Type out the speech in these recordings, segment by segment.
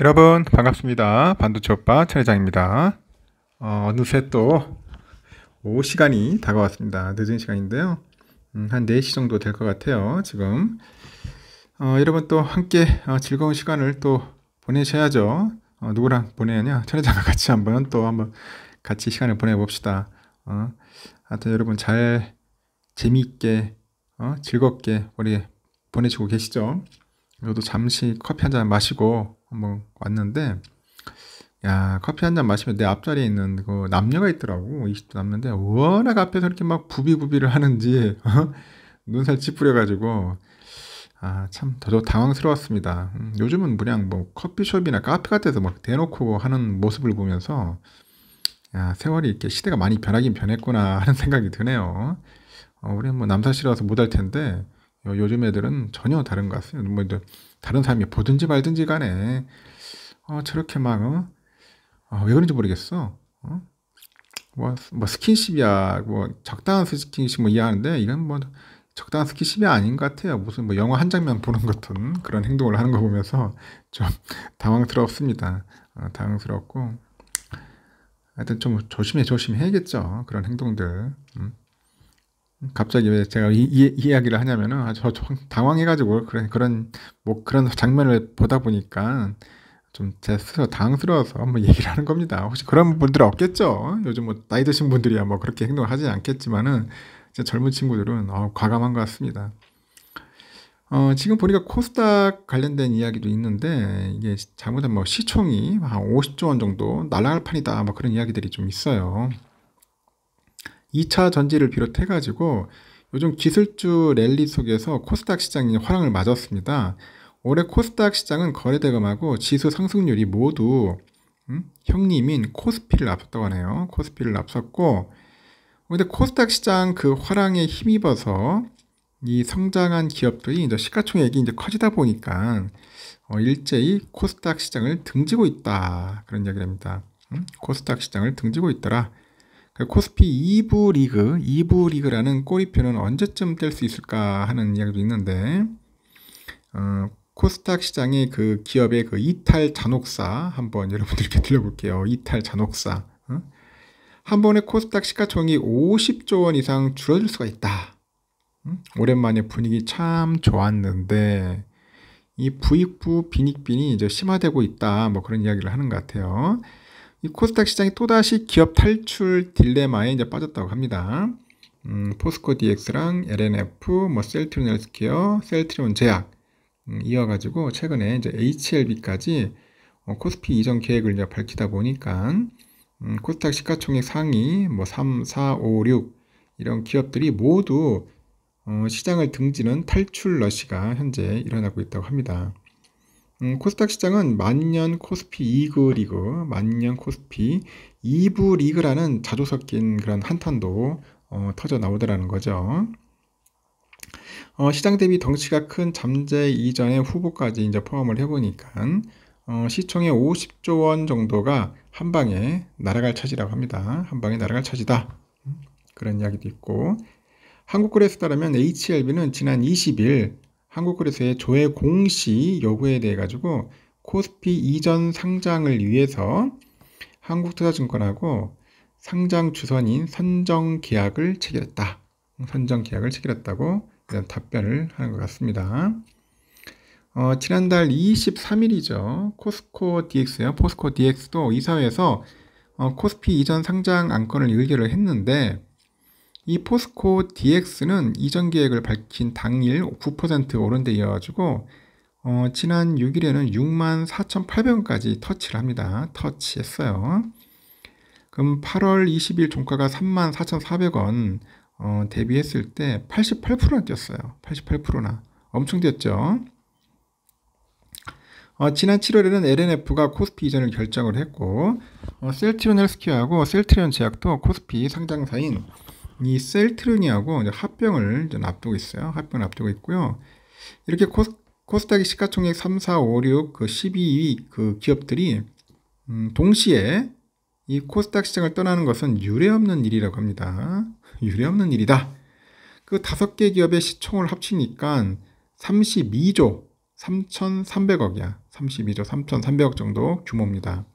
여러분 반갑습니다. 반도체 오빠 천례장입니다 어, 느새 또 오후 시간이 다가왔습니다. 늦은 시간인데요. 음, 한 4시 정도 될 것 같아요. 지금 어, 여러분 또 함께 어, 즐거운 시간을 또 보내셔야죠. 어, 누구랑 보내냐? 차례장과 같이 한번 또 한번 같이 시간을 보내봅시다. 어, 하여튼 여러분 잘 재미있게 어, 즐겁게 우리 보내시고 계시죠? 저도 잠시 커피 한 잔 마시고 한번 왔는데 야 커피 한 잔 마시면 내 앞자리에 있는 그 남녀가 있더라고 20대 남는데 워낙 앞에서 이렇게 막 부비부비를 하는지 어? 눈살 찌푸려가지고 아참 저도 당황스러웠습니다 음, 요즘은 그냥 뭐 커피숍이나 카페 같아서 막 대놓고 하는 모습을 보면서 야 세월이 이렇게 시대가 많이 변하긴 변했구나 하는 생각이 드네요 어, 우리는 뭐 남사시라서 못할 텐데 요즘 애들은 전혀 다른 것 같아요. 뭐 다른 사람이 보든지 말든지 간에 어, 저렇게 막 어? 어, 왜 그런지 모르겠어. 어? 뭐, 뭐 스킨십이야, 뭐 적당한 스킨십 뭐 이해하는데 이건 뭐 적당한 스킨십이 아닌 것 같아요. 무슨 뭐 영화 한 장면 보는 같은 그런 행동을 하는 거 보면서 좀 당황스럽습니다. 어, 당황스럽고 하여튼 좀 조심해 조심해야겠죠. 그런 행동들. 음. 갑자기 왜 제가 이, 이, 이 이야기를 하냐면은 아, 저, 저 당황해가지고 그런 그런 뭐 그런 장면을 보다 보니까 좀제 스스로 당황스러워서 한번 얘기를 하는 겁니다. 혹시 그런 분들 없겠죠? 요즘 뭐 나이 드신 분들이야 뭐 그렇게 행동을 하지 않겠지만은 진짜 젊은 친구들은 어, 과감한 것 같습니다. 어, 지금 보니까 코스닥 관련된 이야기도 있는데 이게 잘못하면 뭐 시총이 한 50조 원 정도 날아갈 판이다 뭐 그런 이야기들이 좀 있어요. 2차 전지를 비롯해 가지고 요즘 기술주 랠리 속에서 코스닥 시장이 화랑을 맞았습니다. 올해 코스닥 시장은 거래대금하고 지수 상승률이 모두 음? 형님인 코스피를 앞섰다고 하네요. 코스피를 앞섰고 근데 코스닥 시장 그 화랑에 힘입어서 이 성장한 기업들이 이제 시가총액이 이제 커지다 보니까 어, 일제히 코스닥 시장을 등지고 있다 그런 이야기를합니다 음? 코스닥 시장을 등지고 있더라. 그 코스피 2부 리그, 2부 리그라는 꼬리표는 언제쯤 뗄 수 있을까 하는 이야기도 있는데, 어, 코스닥 시장의 그 기업의 그 이탈 잔혹사 한번 여러분들께 들려볼게요. 이탈 잔혹사. 한 번에 코스닥 시가총이 50조 원 이상 줄어들 수가 있다. 오랜만에 분위기 참 좋았는데, 이 부익부 빈익빈이 이제 심화되고 있다. 뭐 그런 이야기를 하는 것 같아요. 이 코스닥 시장이 또다시 기업 탈출 딜레마에 이제 빠졌다고 합니다. 음, 포스코 DX랑 LNF, 뭐 셀트리온 헬스케어, 셀트리온 제약 음, 이어가지고 최근에 이제 HLB까지 어, 코스피 이전 계획을 이제 밝히다 보니까 음, 코스닥 시가총액 상위 뭐 3, 4, 5, 6 이런 기업들이 모두 어, 시장을 등지는 탈출 러시가 현재 일어나고 있다고 합니다. 음, 코스닥 시장은 만년 코스피 2그 리그, 만년 코스피 2부 리그라는 자주 섞인 그런 한탄도 어, 터져 나오더라는 거죠. 어, 시장 대비 덩치가 큰 잠재 이전의 후보까지 이제 포함을 해보니까 어, 시총의 50조 원 정도가 한 방에 날아갈 차지라고 합니다. 한 방에 날아갈 차지다. 음, 그런 이야기도 있고 한국 거래소 따르면 HLB는 지난 20일 한국 그리스의 조의 공시 요구에 대해 가지고 코스피 이전 상장을 위해서 한국투자증권하고 상장 주선인 선정 계약을 체결했다. 선정 계약을 체결했다고 답변을 하는 것 같습니다. 어, 지난달 23일이죠. 코스코 DX요. 포스코 DX도 이사회에서 어, 코스피 이전 상장 안건을 의결을 했는데 이 포스코 DX는 이전 계획을 밝힌 당일 9% 오른 데 이어가지고 어, 지난 6일에는 64,800원까지 터치를 합니다. 터치했어요. 그럼 8월 20일 종가가 34,400원 어, 대비했을 때 88%나 뛰었어요. 88%나 엄청 뛰었죠. 어, 지난 7월에는 LNF가 코스피 이전을 결정을 했고 어, 셀트리온 헬스케어하고 셀트리온 제약도 코스피 상장사인 이셀트루니하고 합병을 앞두고 있어요. 합병을 앞두고 있고요. 이렇게 코스, 닥이 시가총액 3, 4, 5, 6, 그 12위 그 기업들이 음, 동시에 이 코스닥 시장을 떠나는 것은 유례없는 일이라고 합니다. 유례없는 일이다. 그 다섯 개 기업의 시총을 합치니까 32조 3,300억이야. 32조 3,300억 정도 규모입니다.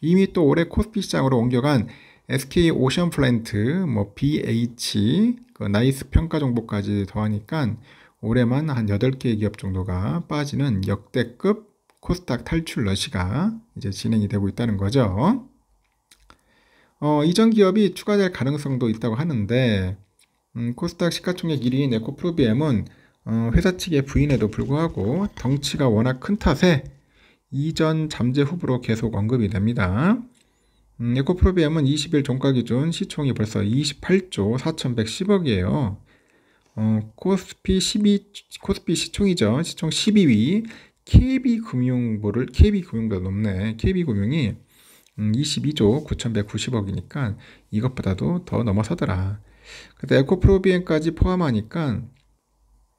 이미 또 올해 코스피 시장으로 옮겨간 SK 오션 플랜트, 뭐 BH, 그 나이스 평가 정보까지 더하니까 올해만 한 8개의 기업 정도가 빠지는 역대급 코스닥 탈출 러시가 이제 진행이 되고 있다는 거죠. 어, 이전 기업이 추가될 가능성도 있다고 하는데 음, 코스닥 시가총액 1위인 에코프로비엠은 어, 회사 측의 부인에도 불구하고 덩치가 워낙 큰 탓에 이전 잠재 후보로 계속 언급이 됩니다. 음, 에코프로비엠은 20일 종가 기준 시총이 벌써 28조 4,110억이에요. 어, 코스피 12 코스피 시총이죠. 시총 12위 KB금융보를 KB금융보다 넘네. KB금융이 음, 22조 9,190억이니까 이것보다도 더 넘어서더라. 근데 에코프로비엠까지 포함하니까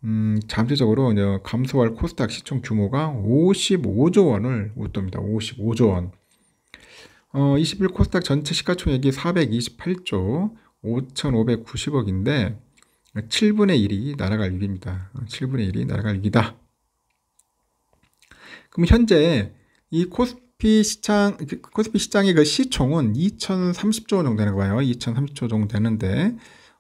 음, 잠재적으로 이제 감소할 코스닥 시총 규모가 55조 원을 웃돕니다. 55조 원. 어, 21 코스닥 전체 시가총액이 428조 5,590억인데 7분의 1이 날아갈 위기입니다. 7분의 어, 1이 날아갈 위기다. 그럼 현재 이 코스피 시장 그 코스피 시장의 그 시총은 2,030조 원 정도 되는 거예요. 2,030조 정도 되는데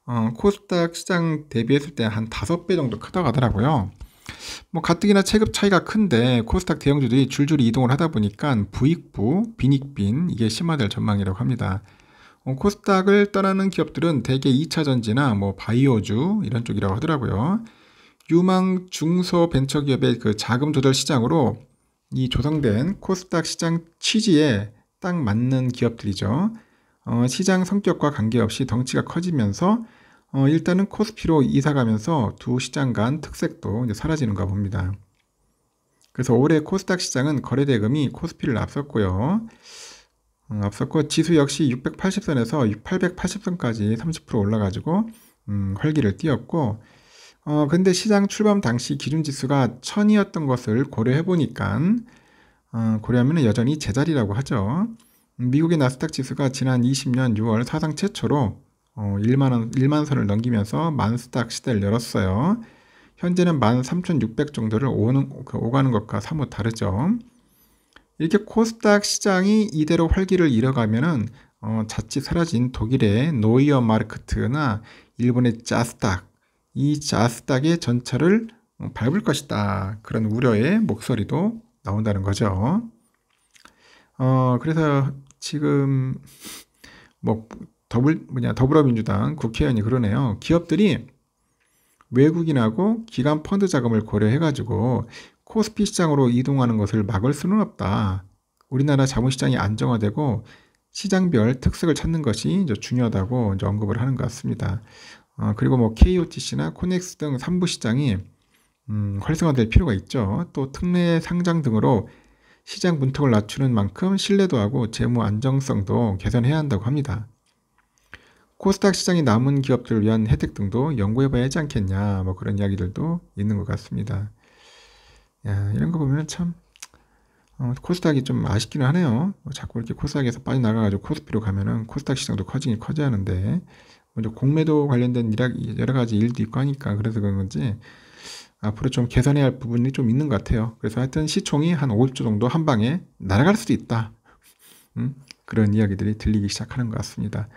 어, 코스닥 시장 대비했을 때 한 5배 정도 크다고 하더라고요. 뭐 가뜩이나 체급 차이가 큰데 코스닥 대형주들이 줄줄이 이동을 하다 보니까 부익부, 빈익빈 이게 심화될 전망이라고 합니다. 어, 코스닥을 떠나는 기업들은 대개 2차 전지나 뭐 바이오주 이런 쪽이라고 하더라고요. 유망 중소 벤처기업의 그 자금 조절 시장으로 이 조성된 코스닥 시장 취지에 딱 맞는 기업들이죠. 어, 시장 성격과 관계없이 덩치가 커지면서 어, 일단은 코스피로 이사가면서 두 시장 간 특색도 이제 사라지는가 봅니다. 그래서 올해 코스닥 시장은 거래대금이 코스피를 앞섰고요. 어, 앞섰고 지수 역시 680선에서 880선까지 30% 올라가지고 음, 활기를 띄었고 어, 근데 시장 출범 당시 기준 지수가 1000이었던 것을 고려해 보니까 어, 고려하면 여전히 제자리라고 하죠. 미국의 나스닥 지수가 지난 20년 6월 사상 최초로 어, 1만원, 1만 선을 넘기면서 만스닥 시대를 열었어요. 현재는 13,600 정도를 오는, 그 오가는 것과 사뭇 다르죠. 이렇게 코스닥 시장이 이대로 활기를 잃어가면은 어, 자칫 사라진 독일의 노이어 마르크트나 일본의 자스닥, 이 자스닥의 전철을 어, 밟을 것이다. 그런 우려의 목소리도 나온다는 거죠. 어, 그래서 지금 뭐 더불 뭐냐 더불어민주당 국회의원이 그러네요. 기업들이 외국인하고 기관 펀드 자금을 고려해 가지고 코스피 시장으로 이동하는 것을 막을 수는 없다. 우리나라 자본시장이 안정화되고 시장별 특색을 찾는 것이 중요하다고 언급을 하는 것 같습니다. 어, 그리고 뭐 KOTC나 코넥스 등 3부 시장이 음, 활성화될 필요가 있죠. 또 특례 상장 등으로 시장 문턱을 낮추는 만큼 신뢰도하고 재무 안정성도 개선해야 한다고 합니다. 코스닥 시장이 남은 기업들을 위한 혜택 등도 연구해봐야 하지 않겠냐 뭐 그런 이야기들도 있는 것 같습니다. 야, 이런 거 보면 참 어, 코스닥이 좀 아쉽기는 하네요. 뭐 자꾸 이렇게 코스닥에서 빠져나가가지고 코스피로 가면은 코스닥 시장도 커지긴 커져야 하는데 먼저 뭐 공매도 관련된 여러 가지 일도 있고 하니까 그래서 그런 건지 앞으로 좀 개선해야 할 부분이 좀 있는 것 같아요. 그래서 하여튼 시총이 한5 0 정도 한 방에 날아갈 수도 있다. 음, 그런 이야기들이 들리기 시작하는 것 같습니다.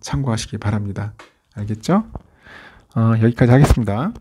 참고하시기 바랍니다. 알겠죠? 어, 여기까지 하겠습니다.